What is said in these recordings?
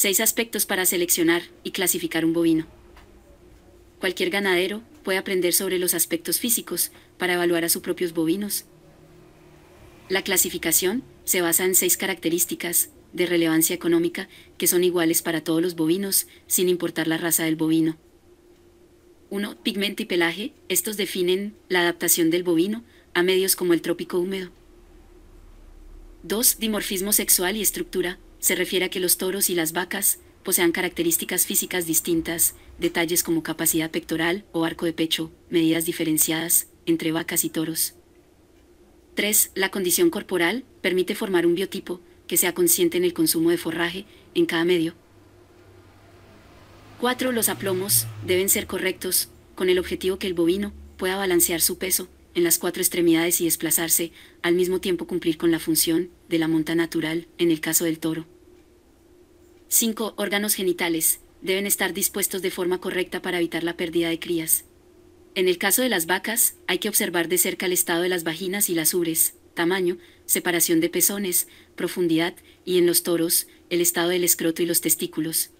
Seis aspectos para seleccionar y clasificar un bovino. Cualquier ganadero puede aprender sobre los aspectos físicos para evaluar a sus propios bovinos. La clasificación se basa en seis características de relevancia económica que son iguales para todos los bovinos, sin importar la raza del bovino. 1. Pigmento y pelaje. Estos definen la adaptación del bovino a medios como el trópico húmedo. 2. Dimorfismo sexual y estructura. Se refiere a que los toros y las vacas posean características físicas distintas, detalles como capacidad pectoral o arco de pecho, medidas diferenciadas entre vacas y toros. 3. La condición corporal permite formar un biotipo que sea consciente en el consumo de forraje en cada medio. 4. Los aplomos deben ser correctos, con el objetivo que el bovino pueda balancear su peso en las cuatro extremidades y desplazarse, al mismo tiempo cumplir con la función, de la monta natural, en el caso del toro. 5. Órganos genitales. Deben estar dispuestos de forma correcta para evitar la pérdida de crías. En el caso de las vacas, hay que observar de cerca el estado de las vaginas y las ures, tamaño, separación de pezones, profundidad, y en los toros, el estado del escroto y los testículos.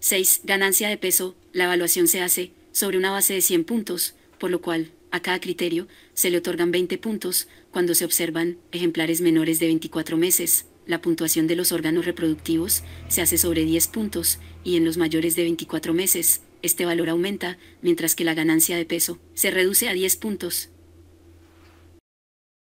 6. Ganancia de peso. La evaluación se hace, sobre una base de 100 puntos, por lo cual, a cada criterio, se le otorgan 20 puntos, cuando se observan ejemplares menores de 24 meses. La puntuación de los órganos reproductivos se hace sobre 10 puntos, y en los mayores de 24 meses, este valor aumenta, mientras que la ganancia de peso se reduce a 10 puntos.